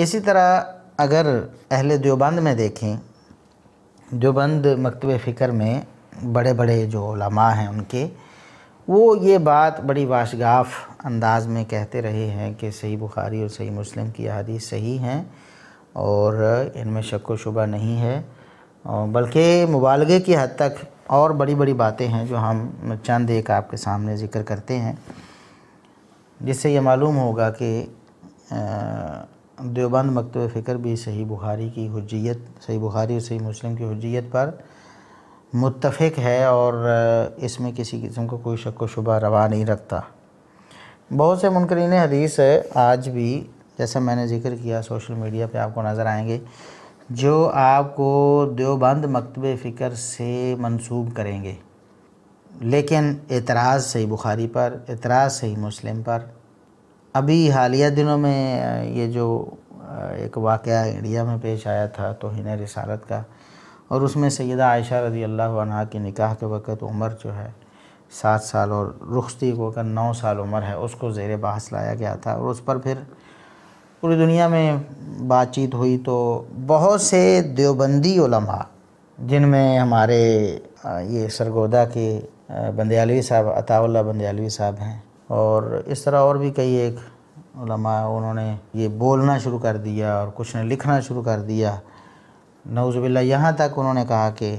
इसी तरह अगर अहल देवबंद में देखें देवबंद मकतब फ़िक्र में बड़े बड़े जो उलमा हैं उनके वो ये बात बड़ी वाशगाफ अंदाज में कहते रहे हैं कि सही बुखारी और सही मुस्लिम की हदीस सही हैं और इनमें शक व शुबा नहीं है और बल्कि मुबालगे की हद तक और बड़ी बड़ी बातें हैं जो हम चंद एक आपके सामने ज़िक्र करते हैं जिससे ये मालूम होगा कि देवबंद मकतब फ़िक्र भी सही बुखारी की हजियत सही बुखारी और सही मुस्लिम की हजियत पर मुतफ़ है और इसमें किसी किस्म को कोई शक व शुबा रवा नहीं रखता बहुत से मुनकरीन हदीस आज भी जैसे मैंने जिक्र किया सोशल मीडिया पे आपको नज़र आएंगे जो आपको देवबंद मकतब फ़िक्र से मंसूब करेंगे लेकिन एतराज़ सही बुखारी पर एतराज़ सही मुस्लिम पर अभी हालिया दिनों में ये जो एक वाक़ इंडिया में पेश आया था तोहन रसारत का और उसमें सैदा आयशा रजी अल्लाह अनहा की निकाह के वक़्त उम्र जो है सात साल और रुखती को अगर नौ साल उम्र है उसको ज़ेर बहस लाया गया था और उस पर फिर पूरी दुनिया में बातचीत हुई तो बहुत से देवबंदी ओलमा जिनमें हमारे ये सरगोदा के बंदयालवी साहब अताउल्ला बंदयालवी साहब हैं और इस तरह और भी कई एक उलमा उन्होंने ये बोलना शुरू कर दिया और कुछ ने लिखना शुरू कर दिया नौज़बिल्ला यहाँ तक उन्होंने कहा कि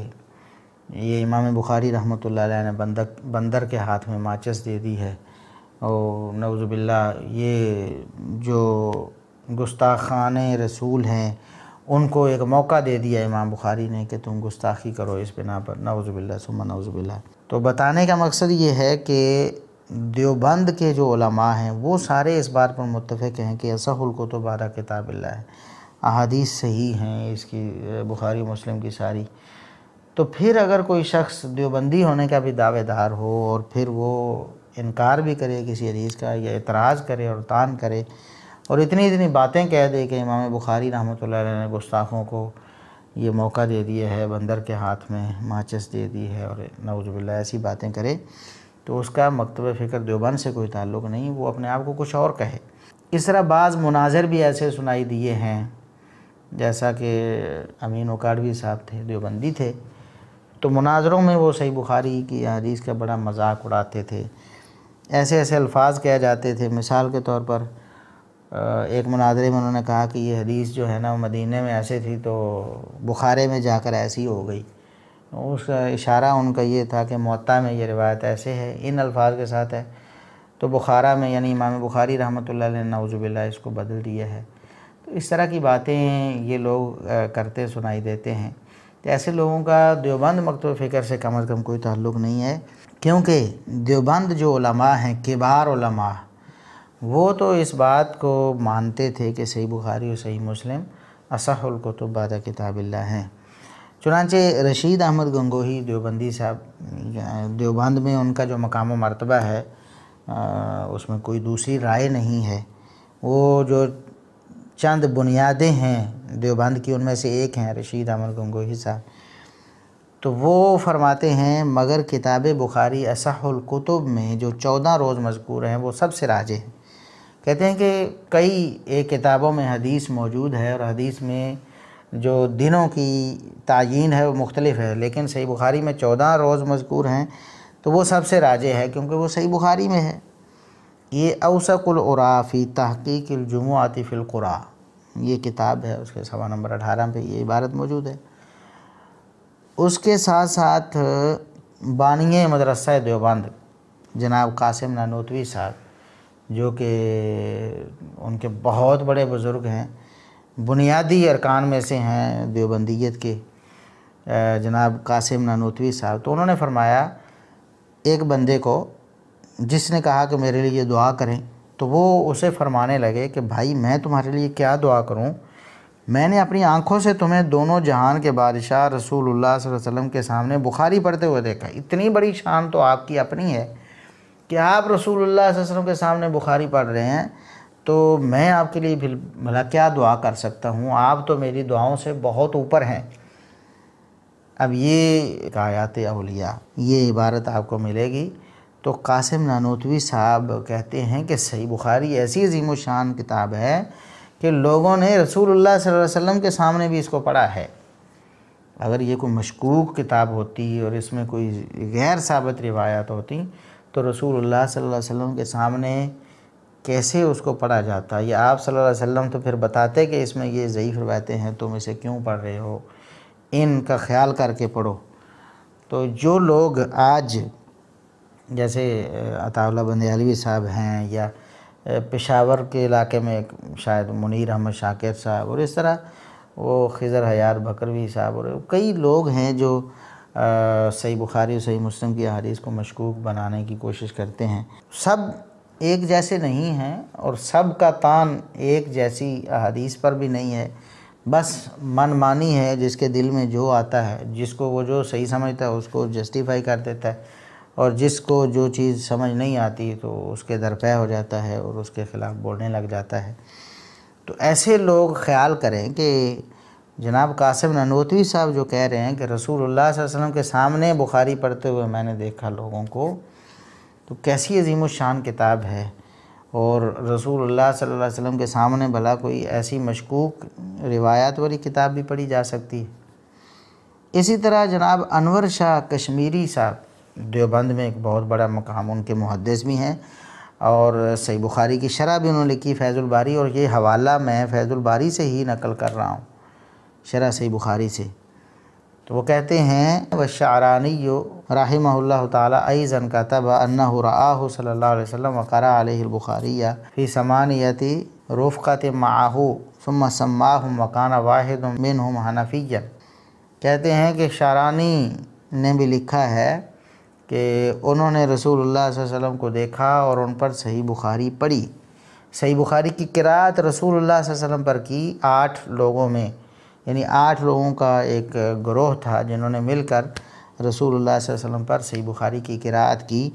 ये इमाम बुखारी रहमत ने बंदक बंदर के हाथ में माचिस दे दी है और नौज़बिल्ला ये जो गुस्ताखान रसूल हैं उनको एक मौका दे दिया इमाम बुखारी ने कि तुम गुस्ताखी करो इस बिना पर नवज़बिल्ला सुमा नवज़बिल्ला तो बताने का मकसद ये है कि देवबंद के जो उलमा हैं वो सारे इस बार पर मुतफ़ हैं कि असहुल बारा किताब ला है अहादीस सही हैं इसकी बुखारी मुस्लिम की सारी तो फिर अगर कोई शख्स देवबंदी होने का भी दावेदार हो और फिर वो इनकार भी करे किसी हदीस का या इतराज़ करे और तान करे और इतनी इतनी बातें कह दे कि इमाम बुखारी रहमत ने गुस्ताखों को ये मौका दे दिया है बंदर के हाथ में माचिस दे दी है और नवजबिल्ला ऐसी बातें करे तो उसका मकतब फ़िक्र देवबंद से कोई ताल्लुक़ नहीं वो अपने आप को कुछ और कहे इस तरह बाज़ मुनाजर भी ऐसे सुनाई दिए हैं जैसा कि अमीन वकाड़वी साहब थे देवबंदी थे तो मुनाजरों में वो सही बुखारी की हदीस का बड़ा मजाक उड़ाते थे ऐसे ऐसे अल्फाज कह जाते थे मिसाल के तौर पर एक मुनाजरे में उन्होंने कहा कि ये हदीस जो है ना मदीने में ऐसे थी तो बुखारे में जाकर ऐसी हो गई उसका इशारा उनका ये था कि मत्ता में ये रिवायत ऐसे है इन अल्फाज के साथ है तो बुखारा में यानी इमाम बुखारी रहमत ने इसको बदल दिया है तो इस तरह की बातें ये लोग करते सुनाई देते हैं तो ऐसे लोगों का देवबंद मकतब फ़िक्र से कम अज़ कम कोई ताल्लुक़ नहीं है क्योंकि देवबंद जो हैं किबार वो तो इस बात को मानते थे कि सही बुखारी और सही मुस्लिम असहुल कुतुब बाद किताबिल्ला हैं चुनाचे रशीद अहमद गंगोही देवबंदी साहब देवबंद में उनका जो मकाम मरतबा है उसमें कोई दूसरी राय नहीं है वो जो चंद बुनियादें हैं देवबंद की उनमें से एक हैं रशीद अहमद गंगोही साहब तो वो फरमाते हैं मगर किताब बुखारी असहुलकुतुब में जो चौदह रोज़ मजकूर हैं वो सबसे राजे हैं कहते हैं कि कई एक किताबों में हदीस मौजूद है और हदीस में जो दिनों की तयन है वो मुख्तलिफ है लेकिन सही बुखारी में चौदह रोज़ मजकूर हैं तो वो सबसे राजे है क्योंकि वो सही बुखारी में है ये अवसकुलराफ़ी फ़ी तहकीक ये किताब है उसके सवा नंबर अठारह पे ये इबारत मौजूद है उसके साथ साथ बानिय मदरस देवबंद जनाब कासिम नानोतवी साहब जो कि उनके बहुत बड़े बुज़ुर्ग हैं बुनियादी अरकान में से हैं देवबंदीत के जनाब कासिम नानोतवी साहब तो उन्होंने फरमाया एक बंदे को जिसने कहा कि मेरे लिए दुआ करें तो वो उसे फरमाने लगे कि भाई मैं तुम्हारे लिए क्या दुआ करूं मैंने अपनी आंखों से तुम्हें दोनों जहान के बादशाह रसूल वसल्लम के सामने बुखारी पढ़ते हुए देखा इतनी बड़ी शान तो आपकी अपनी है कि आप रसूल वसल्लम के सामने बुखारी पढ़ रहे हैं तो मैं आपके लिए भला क्या दुआ कर सकता हूँ आप तो मेरी दुआओं से बहुत ऊपर हैं अब ये आयात अलिया ये इबारत आपको मिलेगी तो कासिम नानोतवी साहब कहते हैं कि सही बुखारी ऐसी अजीम शान किताब है कि लोगों ने रसूलुल्लाह सल्लल्लाहु अलैहि वसल्लम के सामने भी इसको पढ़ा है अगर ये कोई मशकूक किताब होती और इसमें कोई गैर साबित रिवायात होती तो रसूलुल्लाह सल्लल्लाहु अलैहि वसल्लम के सामने कैसे उसको पढ़ा जाता है या आप सल्लल्लाहु अलैहि वसल्लम तो फिर बताते कि इसमें ये ज़यीफ़ रवायतें हैं तुम इसे क्यों पढ़ रहे हो इनका ख्याल करके पढ़ो तो जो लोग आज जैसे अताउल्ला अलवी साहब हैं या पेशावर के इलाके में शायद मुनीर अहमद शाकिर साहब और इस तरह वो खिजर हयार बकरवी साहब और कई लोग हैं जो सही बुखारी और सही मुस्लिम की हदीस को मशकूक बनाने की कोशिश करते हैं सब एक जैसे नहीं हैं और सब का तान एक जैसी अहदीस पर भी नहीं है बस मनमानी है जिसके दिल में जो आता है जिसको वो जो सही समझता है उसको जस्टिफाई कर देता है और जिसको जो चीज़ समझ नहीं आती तो उसके दरपे हो जाता है और उसके ख़िलाफ़ बोलने लग जाता है तो ऐसे लोग ख्याल करें कि जनाब कासिम ननोतवी साहब जो कह रहे हैं कि रसूल वसल्लम के सामने बुखारी पढ़ते हुए मैंने देखा लोगों को तो कैसी अजीम शान किताब है और रसूल सल्लल्लाहु अलैहि वसल्लम के सामने भला कोई ऐसी मशकूक रिवायात वाली किताब भी पढ़ी जा सकती है इसी तरह जनाब अनवर शाह कश्मीरी साहब देवबंद में एक बहुत बड़ा मकाम उनके मुहदस भी हैं और सही बुखारी की शरह भी उन्होंने लिखी फैज़ुलबारी और ये हवाला मैं फैज़ुलबारी से ही नकल कर रहा हूँ शरह सही बुखारी से तो वो कहते हैं व शारानी यो राहिमल्ला तैज़न का तब अन्ना राहू सल्ला वसम वक़रा अलबुखारिया फ़ी समानियती रोफ़त माहू सुम सम्माह वकाना वाहिद मिन हम हनफिया कहते हैं कि शारानी ने भी लिखा है कि उन्होंने रसूल वसम को देखा और उन पर सही बुखारी पढ़ी सही बुखारी की किरात रसूल वसम पर की आठ लोगों में यानी आठ लोगों का एक ग्रोह था जिन्होंने मिलकर रसूलुल्लाह वसल्लम पर सही बुखारी की किरात की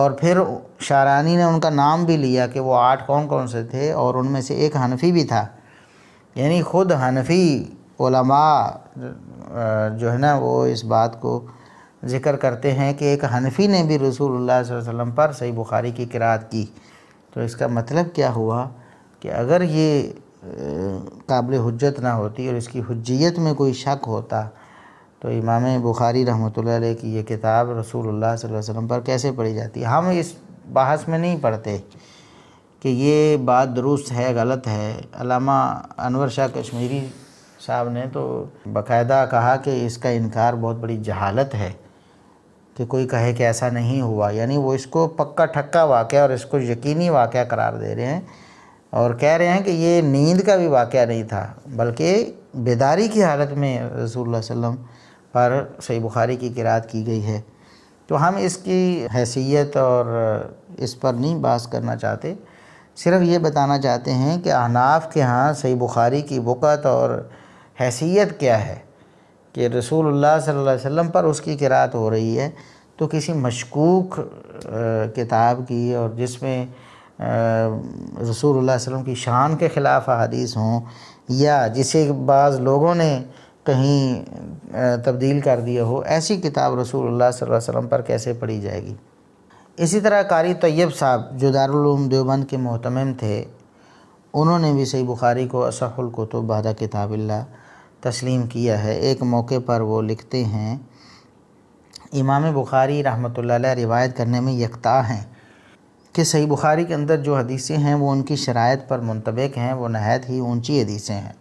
और फिर शारानी ने उनका नाम भी लिया कि वो आठ कौन कौन से थे और उनमें से एक हनफी भी था यानी ख़ुद हनफी ओलमा जो है ना वो इस बात को जिक्र करते हैं कि एक हनफी ने भी रसूलुल्लाह वसल्लम पर सही बुखारी की किरात की तो इसका मतलब क्या हुआ कि अगर ये काबिल हजत ना होती और इसकी हजियत में कोई शक होता तो इमाम बुखारी रहमत की ये किताब रसूल वसम पर कैसे पढ़ी जाती है हम इस बहस में नहीं पढ़ते कि ये बात दुरुस्त है गलत है अलामा अनवर शाह कश्मीरी साहब ने तो बाकायदा कहा कि इसका इनकार बहुत बड़ी जहालत है कि कोई कहे कि ऐसा नहीं हुआ यानी वो इसको पक्का ठक्का वाक़ और इसको यकीनी वाक़ करार दे रहे हैं और कह रहे हैं कि ये नींद का भी वाक़ नहीं था बल्कि बेदारी की हालत में रसूल वसम पर सही बुखारी की किरात की गई है तो हम इसकी हैसियत और इस पर नहीं बास करना चाहते सिर्फ ये बताना चाहते हैं कि अनाफ़ के यहाँ सही बुखारी की वक़त और हैसियत क्या है कि रसूल सल्लल्लाहु अलैहि वसल्लम पर उसकी किरात हो रही है तो किसी मशकूक किताब की और जिसमें रसूल वसम की शान के ख़िलाफ़ अदीस हों या जिसे बाज़ लोगों ने कहीं तब्दील कर दिया हो ऐसी किताब रसूल वसम पर कैसे पढ़ी जाएगी इसी तरह कारी तैयब साहब जो दारूम देवबंद के महतम थे उन्होंने भी सही बुखारी को असहुल कुतुब बहदा किताबिल्ला तस्लीम किया है एक मौके पर वो लिखते हैं इमाम बुखारी रहमत रिवायत करने में यकता हैं कि सही बुखारी के अंदर जो हदीसें हैं वो उनकी शरात पर मुंतबिक हैं वो नहायत ही ऊँची हदीसें हैं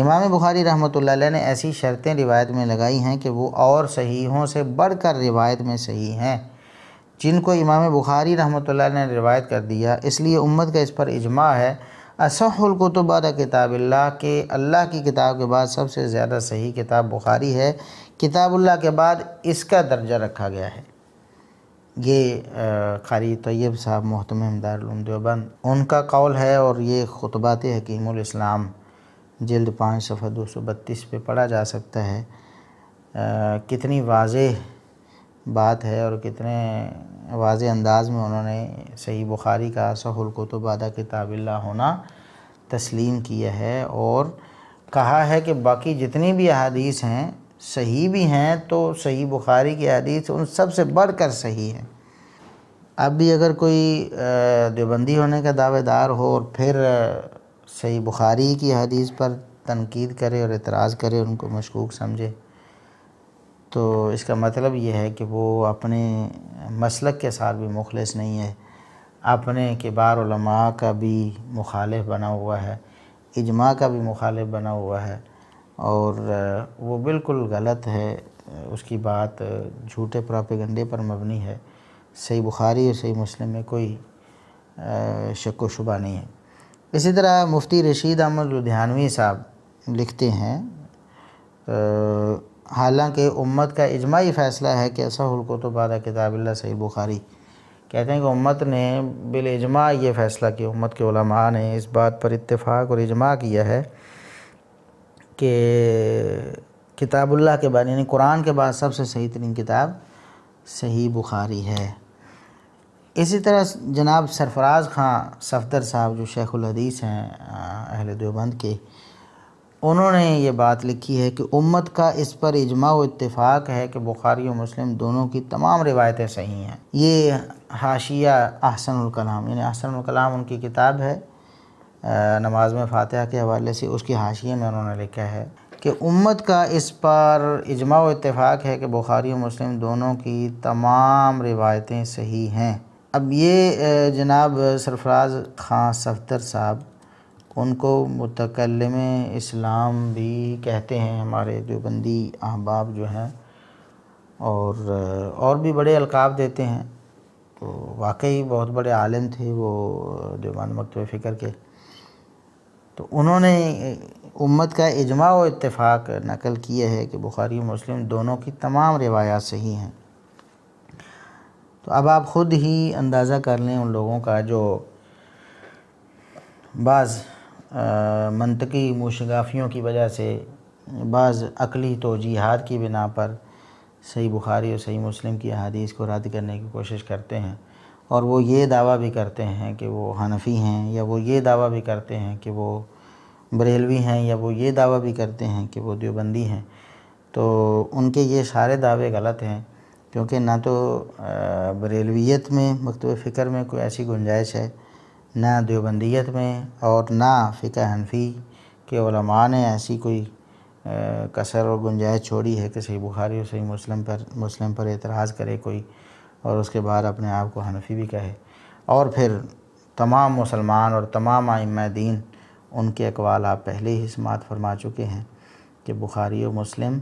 इमाम बुखारी रहमत ने ऐसी शर्तें रिवायत में लगाई हैं कि वो और सहीहों से बढ़कर रिवायत में सही हैं जिनको इमाम बुखारी रहमत ने रिवायत कर दिया इसलिए उम्मत का इस पर इजमा है असहुल किताबिल्ला के अल्लाह की किताब के बाद सबसे ज़्यादा सही किताब बुखारी है किताबुल्ला के बाद इसका दर्जा रखा गया है ये खारी तैयब साहब महतम हमदारम देवबंद उनका कौल है और ये खुतबात हकीमलाम जल्द पाँच सफ़र दो सौ बत्तीस पर पढ़ा जा सकता है आ, कितनी वाज बात है और कितने वाज अंदाज में उन्होंने सही बुखारी का सहुल के किताबिल्ला होना तस्लीम किया है और कहा है कि बाकी जितनी भी अदीस हैं सही भी हैं तो सही बुखारी की हदीस उन सब से बढ़ कर सही है अब भी अगर कोई देवबंदी होने का दावेदार हो और फिर सही बुखारी की हदीस पर तनकीद करे और एतराज़ करे उनको मशकूक समझे तो इसका मतलब यह है कि वो अपने मसलक के साथ भी मुखलस नहीं है अपने किबार का भी मुखालिफ बना हुआ है इजमा का भी मुखालिफ बना हुआ है और वो बिल्कुल गलत है उसकी बात झूठे प्रापेगंडे पर मबनी है सही बुखारी और सही मुस्लिम में कोई शक व शुबा नहीं है इसी तरह मुफ्ती रशीद अहमद लुधियानवी साहब लिखते हैं हालांकि उम्मत का इजमाही फ़ैसला है कि असल कुतुबादा किताबिल्ला सही बुखारी कहते हैं कि उम्मत ने बिल इजमा ये फ़ैसला किया उम्मत के उलमा ने इस बात पर इत्तेफाक और इजमा किया है कि किताबुल्लाह के बाद यानी कुरान के बाद सबसे सही तरीन किताब सही बुखारी है इसी तरह जनाब सरफराज खां सफदर साहब जो शेख हदीस हैं अहल देवबंद के उन्होंने ये बात लिखी है कि उम्मत का इस पर इजमा व इतफ़ाक़ है कि बुखारी और मुस्लिम दोनों की तमाम रिवायतें सही हैं ये हाशिया अहसनकलाम यानी अहसनकलाम उनकी किताब है नमाज में फ़ातह के हवाले से उसकी हाशिए में उन्होंने लिखा है कि उम्मत का इस पर इजमा व इतफ़ाक़ है कि बुखारी और मुस्लिम दोनों की तमाम रिवायतें सही हैं अब ये जनाब सरफराज खां सफदर साहब उनको मतकलम इस्लाम भी कहते हैं हमारे बंदी अहबाब जो हैं और और भी बड़े अलकाब देते हैं तो वाकई बहुत बड़े आलिम थे वो देवान मकतब फ़िक्र के तो उन्होंने उम्मत का इजमा व इतफ़ाक़ नकल किया है कि बुखारी मुस्लिम दोनों की तमाम रिवायात सही हैं तो अब आप ख़ुद ही अंदाज़ा कर लें उन लोगों का जो बाज़ मनतकी मुशगाफियों की वजह से बाज़ अकली तोजीहात की बिना पर सही बुखारी और सही मुस्लिम की अदीस को रद्द करने की कोशिश करते हैं और वो ये दावा भी करते हैं कि वो हनफ़ी हैं या वो ये दावा भी करते हैं कि वो बरेलवी हैं या वो ये दावा भी करते हैं कि वो देवबंदी हैं तो उनके ये सारे दावे गलत हैं क्योंकि ना तो बरेलवीत में मकतब फ़िक्र में कोई ऐसी गुंजाइश है ना देवबंदीत में और ना फ़िका हनफी के ओलमा ने ऐसी कोई कसर और गुंजाइश छोड़ी है कि सही बुखारी और सही मुस्लिम पर मुस्लिम पर एतराज़ करे कोई और उसके बाद अपने आप को हनफी भी कहे और फिर तमाम मुसलमान और तमाम आइम दीन उनके अकवाल आप पहले ही समात फरमा चुके हैं कि बुखारी और मुस्लिम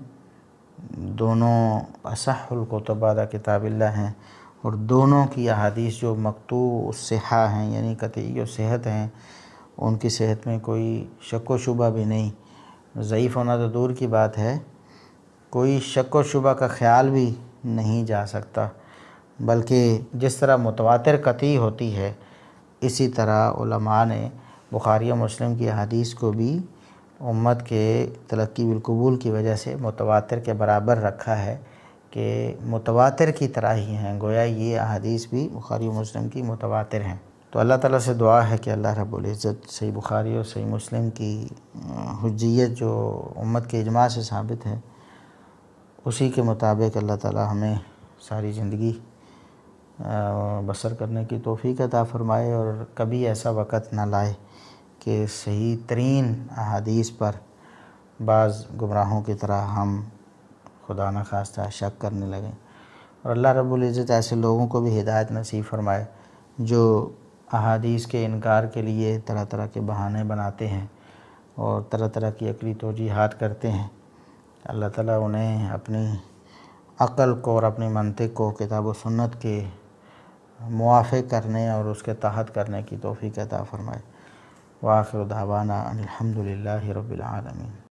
दोनों असहलकतबादा किताबिल्ला हैं और दोनों की अहादीस जो मकतू सिहा हैं यानी कतई सेहत हैं उनकी सेहत में कोई शक व शुबा भी नहीं ज़यीफ़ होना तो दूर की बात है कोई शक व शुबा का ख्याल भी नहीं जा सकता बल्कि जिस तरह मुतवातिर कती होती है इसी तरह ने बुखारी मुस्लिम की हदीस को भी उम्मत के तरक्की बिलकबूल की वजह से मुतवातिर के बराबर रखा है कि मुतवातिर की तरह ही हैं गोया ये अदीस भी बुखारी मुस्लिम की मुतवातिर हैं तो अल्लाह ताला से दुआ है कि अल्लाह रब्बुल इज़्ज़त सही बुखारी और सही मुस्लिम की हजियत जो उम्मत के इजमा से साबित है उसी के मुताबिक अल्लाह ताला हमें सारी ज़िंदगी बसर करने की तोफ़ी अदा फ़रमाए और कभी ऐसा वक़्त ना लाए कि सही तरीन अदीस पर बाज़ गुमराहों की तरह हम खुदा न खास्ता शक करने लगें और अल्लाह रब्बुल इज़्ज़त ऐसे लोगों को भी हिदायत नसीब फ़रमाए जो अहादीस के इनकार के लिए तरह तरह के बहाने बनाते हैं और तरह तरह की अकली तोजीहत करते हैं अल्लाह ताला उन्हें अपनी अक़ल को और अपनी मनतिक को किताब सुन्नत के मुआफ़ करने और उसके तहत करने की तोफ़ी अता फ़रमाए वाखिर दावाना अनिलहमदिल्ला रबीआलमी